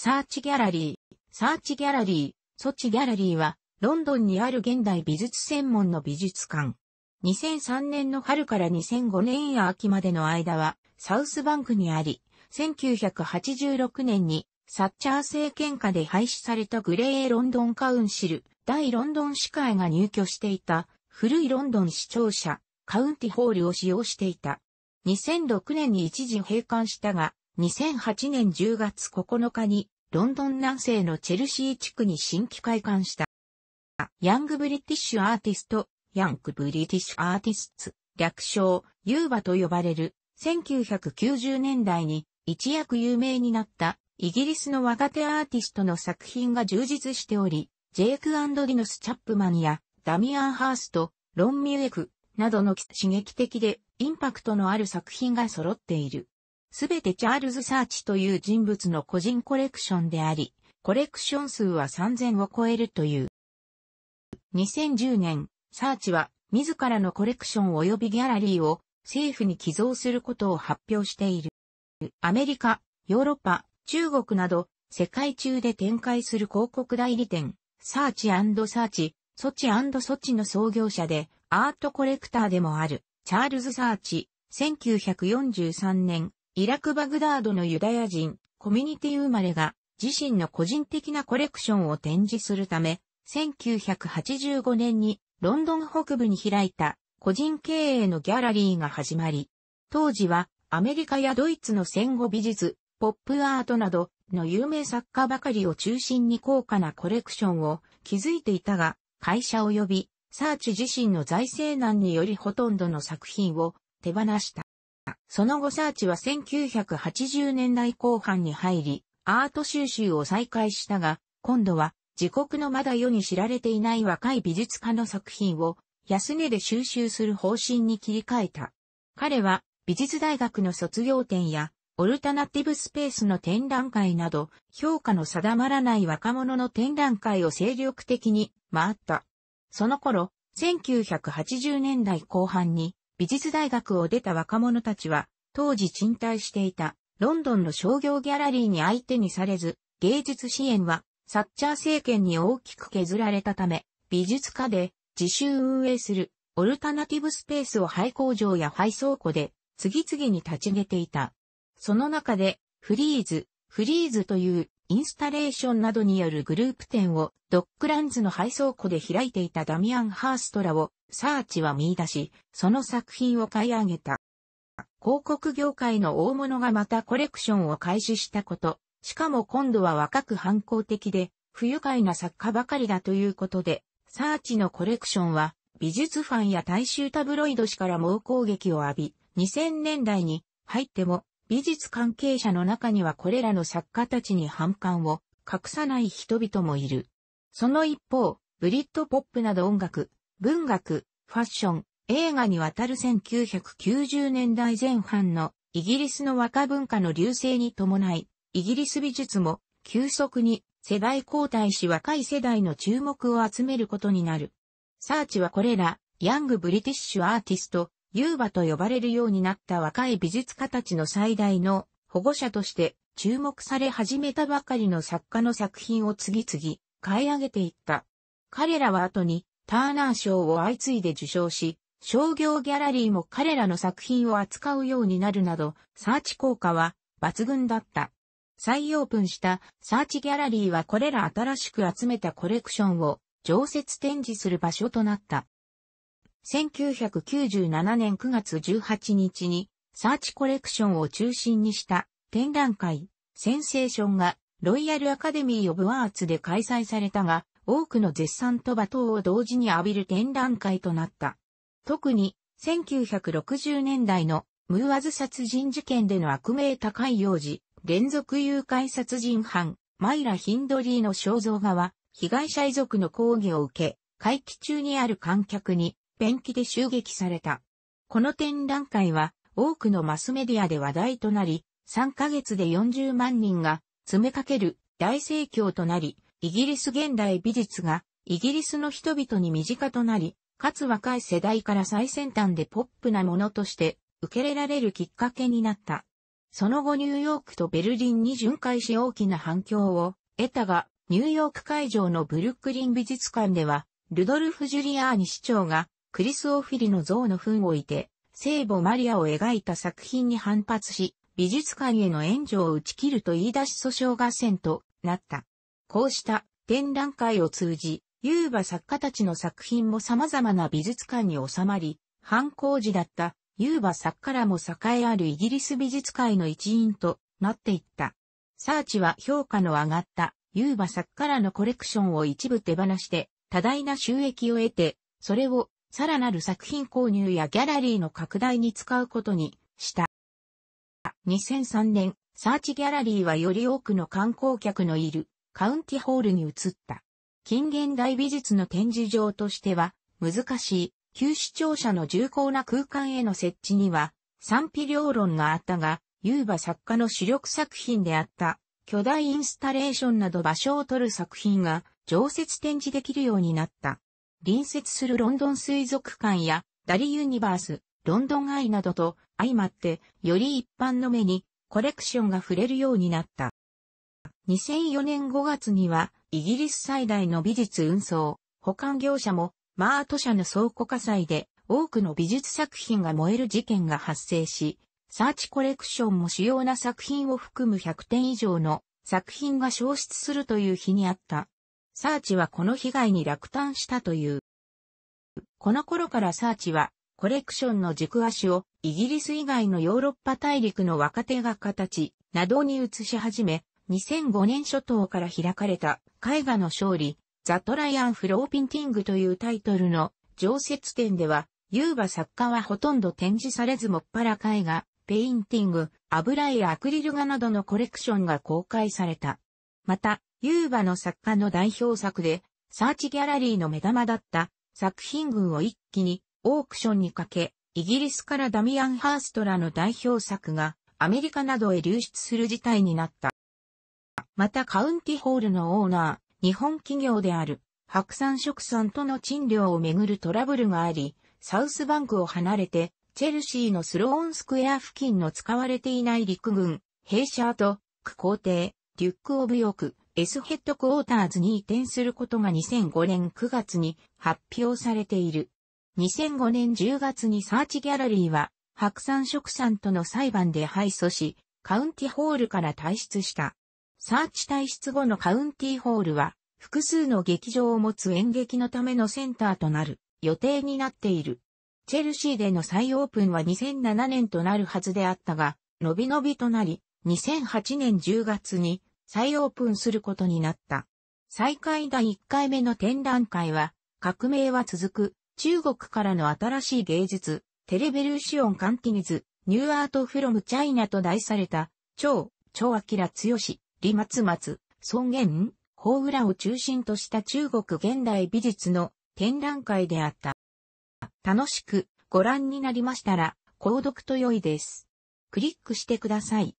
サーチギャラリー。サーチギャラリー、ソチギャラリーは、ロンドンにある現代美術専門の美術館。2003年の春から2005年や秋までの間は、サウスバンクにあり、1986年に、サッチャー政権下で廃止されたグレーロンドンカウンシル、大ロンドン市会が入居していた、古いロンドン市庁舎、カウンティホールを使用していた。2006年に一時閉館したが、2008年10月9日にロンドン南西のチェルシー地区に新規開館した。ヤングブリティッシュアーティスト、ヤングブリティッシュアーティスツ、略称、ユーバと呼ばれる、1990年代に一躍有名になったイギリスの若手アーティストの作品が充実しており、ジェイク・アンドリノス・チャップマンやダミアン・ハースト、ロン・ミュエクなどの刺激的でインパクトのある作品が揃っている。すべてチャールズ・サーチという人物の個人コレクションであり、コレクション数は3000を超えるという。2010年、サーチは自らのコレクション及びギャラリーを政府に寄贈することを発表している。アメリカ、ヨーロッパ、中国など世界中で展開する広告代理店、サーチサーチ、ソチソチの創業者でアートコレクターでもあるチャールズ・サーチ、1943年イラク・バグダードのユダヤ人、コミュニティ生まれが、自身の個人的なコレクションを展示するため、1985年にロンドン北部に開いた個人経営のギャラリーが始まり、当時はアメリカやドイツの戦後美術、ポップアートなどの有名作家ばかりを中心に高価なコレクションを築いていたが、会社及びサーチ自身の財政難によりほとんどの作品を手放した。その後サーチは1980年代後半に入り、アート収集を再開したが、今度は自国のまだ世に知られていない若い美術家の作品を安値で収集する方針に切り替えた。彼は美術大学の卒業展やオルタナティブスペースの展覧会など評価の定まらない若者の展覧会を精力的に回った。その頃、1980年代後半に美術大学を出た若者たちは、当時賃貸していたロンドンの商業ギャラリーに相手にされず、芸術支援はサッチャー政権に大きく削られたため、美術家で自習運営するオルタナティブスペースを廃工場や廃倉庫で次々に立ち上げていた。その中でフリーズ、フリーズというインスタレーションなどによるグループ展をドックランズの配送庫で開いていたダミアン・ハーストらをサーチは見出し、その作品を買い上げた。広告業界の大物がまたコレクションを開始したこと、しかも今度は若く反抗的で、不愉快な作家ばかりだということで、サーチのコレクションは美術ファンや大衆タブロイド氏から猛攻撃を浴び、2000年代に入っても美術関係者の中にはこれらの作家たちに反感を隠さない人々もいる。その一方、ブリッドポップなど音楽、文学、ファッション、映画にわたる1990年代前半のイギリスの若文化の流星に伴い、イギリス美術も急速に世代交代し若い世代の注目を集めることになる。サーチはこれら、ヤング・ブリティッシュ・アーティスト、ユーバと呼ばれるようになった若い美術家たちの最大の保護者として注目され始めたばかりの作家の作品を次々買い上げていった。彼らは後にターナー賞を相次いで受賞し、商業ギャラリーも彼らの作品を扱うようになるなど、サーチ効果は抜群だった。再オープンしたサーチギャラリーはこれら新しく集めたコレクションを常設展示する場所となった。1997年9月18日に、サーチコレクションを中心にした展覧会、センセーションがロイヤルアカデミー・オブ・アーツで開催されたが、多くの絶賛と罵倒を同時に浴びる展覧会となった。特に、1960年代のムーアズ殺人事件での悪名高い幼児、連続誘拐殺人犯、マイラ・ヒンドリーの肖像画は、被害者遺族の抗議を受け、会期中にある観客に便器で襲撃された。この展覧会は多くのマスメディアで話題となり、3ヶ月で40万人が詰めかける大盛況となり、イギリス現代美術がイギリスの人々に身近となり、かつ若い世代から最先端でポップなものとして受け入れられるきっかけになった。その後ニューヨークとベルリンに巡回し大きな反響を得たが、ニューヨーク会場のブルックリン美術館では、ルドルフ・ジュリアーニ市長がクリスオフィリの像の糞を置いて、聖母マリアを描いた作品に反発し、美術館への援助を打ち切ると言い出し訴訟合戦となった。こうした展覧会を通じ、ユーバ作家たちの作品も様々な美術館に収まり、反抗時だったユーバ作家らも栄えあるイギリス美術界の一員となっていった。サーチは評価の上がったユーバ作家らのコレクションを一部手放して多大な収益を得て、それをさらなる作品購入やギャラリーの拡大に使うことにした。2003年、サーチギャラリーはより多くの観光客のいるカウンティホールに移った。近現代美術の展示場としては難しい旧市庁舎の重厚な空間への設置には賛否両論があったが、ユーバ作家の主力作品であった巨大インスタレーションなど場所を取る作品が常設展示できるようになった。隣接するロンドン水族館やダリユニバース、ロンドンアイなどと相まってより一般の目にコレクションが触れるようになった。2004年5月にはイギリス最大の美術運送、保管業者もマート社の倉庫火災で多くの美術作品が燃える事件が発生し、サーチコレクションも主要な作品を含む100点以上の作品が消失するという日にあった。サーチはこの被害に落胆したという。この頃からサーチは、コレクションの軸足をイギリス以外のヨーロッパ大陸の若手が形などに移し始め、2005年初頭から開かれた絵画の勝利、ザ・トライアンフ・ローピンティングというタイトルの常設展では、ユーバ作家はほとんど展示されずもっぱら絵画、ペインティング、油絵やアクリル画などのコレクションが公開された。また、ユーバの作家の代表作で、サーチギャラリーの目玉だった作品群を一気にオークションにかけ、イギリスからダミアン・ハーストラの代表作がアメリカなどへ流出する事態になった。またカウンティホールのオーナー、日本企業である白山食産との賃料をめぐるトラブルがあり、サウスバンクを離れて、チェルシーのスローンスクエア付近の使われていない陸軍、兵舎と、区皇帝、リュック・オブ・ヨーク、S ヘッドクォーターズに移転することが2005年9月に発表されている。2005年10月にサーチギャラリーは白山植産との裁判で敗訴し、カウンティホールから退出した。サーチ退出後のカウンティホールは複数の劇場を持つ演劇のためのセンターとなる予定になっている。チェルシーでの再オープンは2007年となるはずであったが、伸び伸びとなり、2008年10月に再オープンすることになった。再開第1回目の展覧会は、革命は続く、中国からの新しい芸術、テレベルシオン・カンティニズ、ニューアート・フロム・チャイナと題された、超、超明強し、李松松、孫元、法浦を中心とした中国現代美術の展覧会であった。楽しくご覧になりましたら、購読と良いです。クリックしてください。